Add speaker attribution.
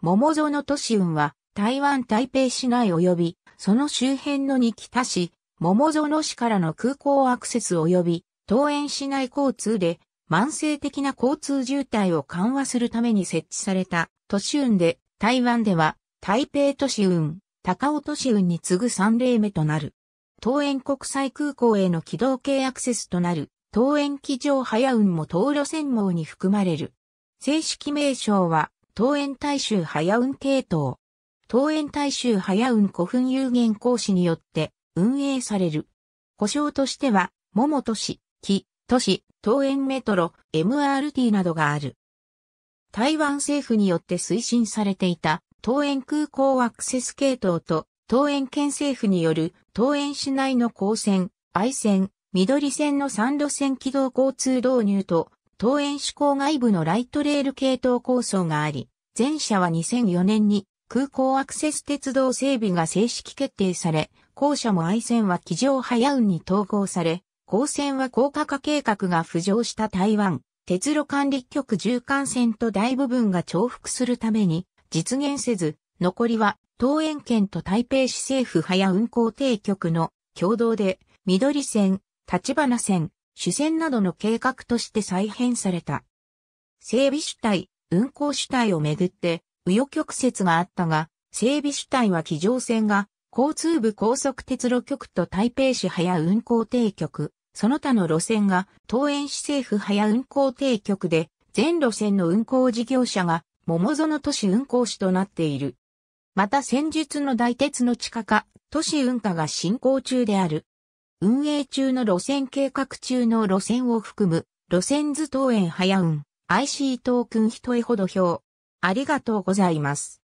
Speaker 1: 桃園都市運は台湾台北市内及びその周辺のに
Speaker 2: 北市、桃園市からの空港アクセス及び桃園市内交通で慢性的な交通渋滞を緩和するために設置された都市運で台湾では台北都市運、高尾都市運に次ぐ3例目となる。桃園国際空港への軌道系アクセスとなる桃園機場早運も東路線網に含まれる。正式名称は桃園大衆早運系統。桃園大衆早運古墳有限講師によって運営される。故障としては、桃都市、木、都市、桃園メトロ、MRT などがある。台湾政府によって推進されていた桃園空港アクセス系統と桃園県政府による桃園市内の高線、愛線、緑線の3路線軌道交通導入と東園市向外部のライトレール系統構想があり、前者は2004年に空港アクセス鉄道整備が正式決定され、後者も愛線は機上早運に統合され、高線は高架化計画が浮上した台湾、鉄路管理局縦間線と大部分が重複するために実現せず、残りは東園県と台北市政府早運行定局の共同で、緑線、立花線、主戦などの計画として再編された。整備主体、運行主体をめぐって、右余曲折があったが、整備主体は機上線が、交通部高速鉄路局と台北市早運行定局、その他の路線が、東園市政府早運行定局で、全路線の運行事業者が、桃園都市運行士となっている。また先日の大鉄の地下化、都市運化が進行中である。運営中の路線計画中の路線を含む、路
Speaker 1: 線図東園早運、IC トークン一重ほど表。ありがとうございます。